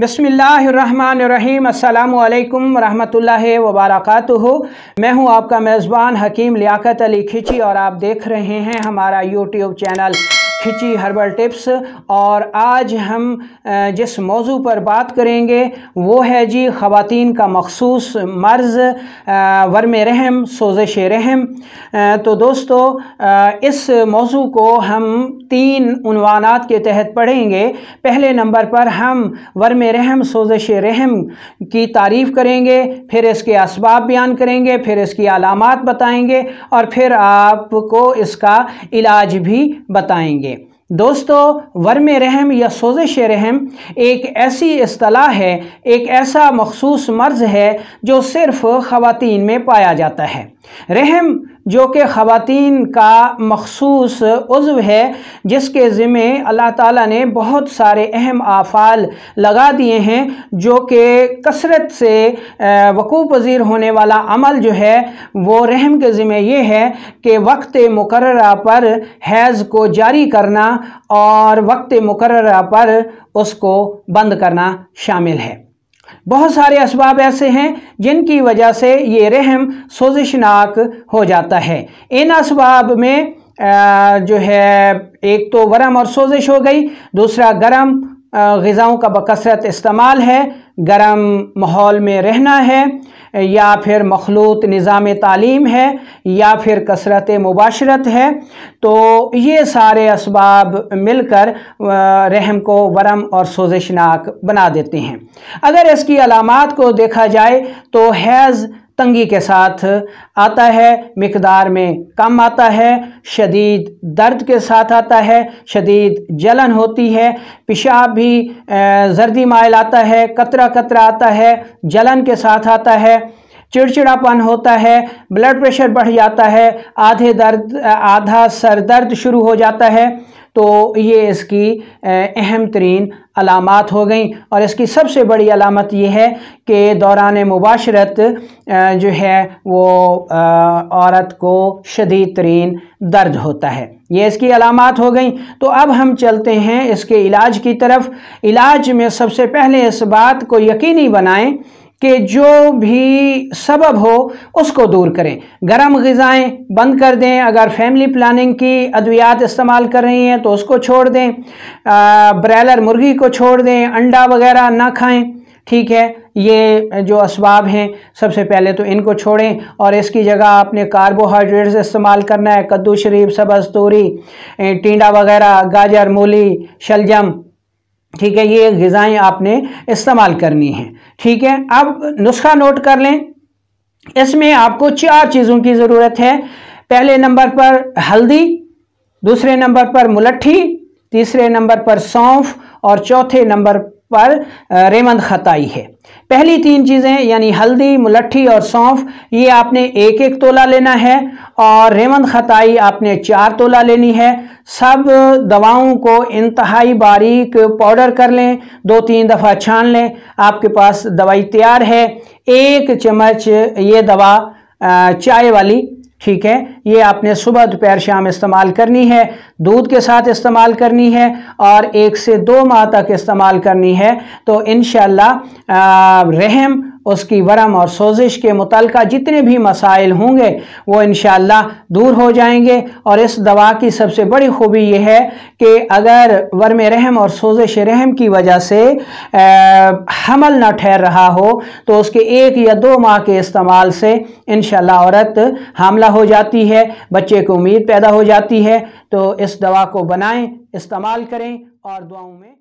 बसमीम् अल्लाम रहमतुल्लाह वबरक मैं हूं आपका मेज़बान हकीम लियाकत अली खिची और आप देख रहे हैं हमारा यूट्यूब चैनल खिंची हर्बल टिप्स और आज हम जिस मौजू पर बात करेंगे वो है जी ख़वान का मखसूस मर्ज़ वर्म रहम सोजश रहम तो दोस्तों इस मौजू को हम तीन उनवानात के तहत पढ़ेंगे पहले नंबर पर हम वर्म रहम सोजश रहम की तारीफ़ करेंगे फिर इसके इसबाब बयान करेंगे फिर इसकी अलामत बताएँगे और फिर आपको इसका इलाज भी बताएँगे दोस्तों वर्म रहम या सोजिश रहम एक ऐसी असलाह है एक ऐसा मखसूस मर्ज है जो सिर्फ़ ख़वान में पाया जाता है रहम जो कि ख़वातीन का मखसूस उज्व है जिसके ज़िम्मे अल्लाह ताला ने बहुत सारे अहम आफ़ाल लगा दिए हैं जो कि कसरत से वक़ू पज़ीर होने वाला अमल जो है वो रहम के ज़िम्मे ये है कि वक्त मुकर पर हैज़ को जारी करना और वक्त मुकर पर उसको बंद करना शामिल है बहुत सारे इसबाब ऐसे हैं जिनकी वजह से ये रहम सोजिशनाक हो जाता है इन इसबाब में जो है एक तो वरम और सोजिश हो गई दूसरा गर्म गज़ाओं का बकसरत इस्तेमाल है गर्म माहौल में रहना है या फिर मखलूत निज़ाम तालीम है या फिर कसरत मुबाशरत है तो ये सारे इसबाब मिलकर रहम को वरम और सोजिशनाक बना देते हैं अगर इसकी अलामत को देखा जाए तो हैज़ तंगी के साथ आता है मकदार में कम आता है शदीद दर्द के साथ आता है शदीद जलन होती है पेशाब भी जर्दी माइल आता है कतरा कतरा आता है जलन के साथ आता है चिड़चिड़ापन होता है ब्लड प्रेशर बढ़ जाता है आधे दर्द आधा सर दर्द शुरू हो जाता है तो ये इसकी अहम तरीन अलामत हो गई और इसकी सबसे बड़ी अलामत यह है कि दौरान मुबाशरत जो है वो औरत को शदीद तरीन दर्द होता है ये इसकी अलामत हो गई तो अब हम चलते हैं इसके इलाज की तरफ इलाज में सबसे पहले इस बात को यकीनी बनाएं कि जो भी सबब हो उसको दूर करें गर्म गज़ाएँ बंद कर दें अगर फैमिली प्लानिंग की अद्वियात इस्तेमाल कर रही हैं तो उसको छोड़ दें ब्रैलर मुर्गी को छोड़ दें अंडा वगैरह ना खाएं ठीक है ये जो इसबाब हैं सबसे पहले तो इनको छोड़ें और इसकी जगह आपने कार्बोहाइड्रेट्स इस्तेमाल करना है कद्दू शरीफ सबस्तूरी टीडा वगैरह गाजर मूली शलजम ठीक है ये गज़ाएँ आपने इस्तेमाल करनी है ठीक है अब नुस्खा नोट कर लें इसमें आपको चार चीज़ों की ज़रूरत है पहले नंबर पर हल्दी दूसरे नंबर पर मुलट्ठी तीसरे नंबर पर सौंफ और चौथे नंबर पर रेमंद खताई है पहली तीन चीज़ें यानी हल्दी मुलट्ठी और सौंफ ये आपने एक एक तोला लेना है और रेमंद खताई आपने चार तोला लेनी है सब दवाओं को इंतहाई बारीक पाउडर कर लें दो तीन दफ़ा छान लें आपके पास दवाई तैयार है एक चम्मच ये दवा चाय वाली ठीक है ये आपने सुबह दोपहर शाम इस्तेमाल करनी है दूध के साथ इस्तेमाल करनी है और एक से दो माह तक इस्तेमाल करनी है तो इन रहम उसकी वरम और सोजिश के मुतल जितने भी मसाइल होंगे वो इन दूर हो जाएंगे और इस दवा की सबसे बड़ी खूबी यह है कि अगर वर्म रहम और सोजिश रहम की वजह से आ, हमल ना ठहर रहा हो तो उसके एक या दो माह के इस्तेमाल से इन औरत हमला हो जाती है बच्चे को उम्मीद पैदा हो जाती है तो इस दवा को बनाएं इस्तेमाल करें और दुआओं में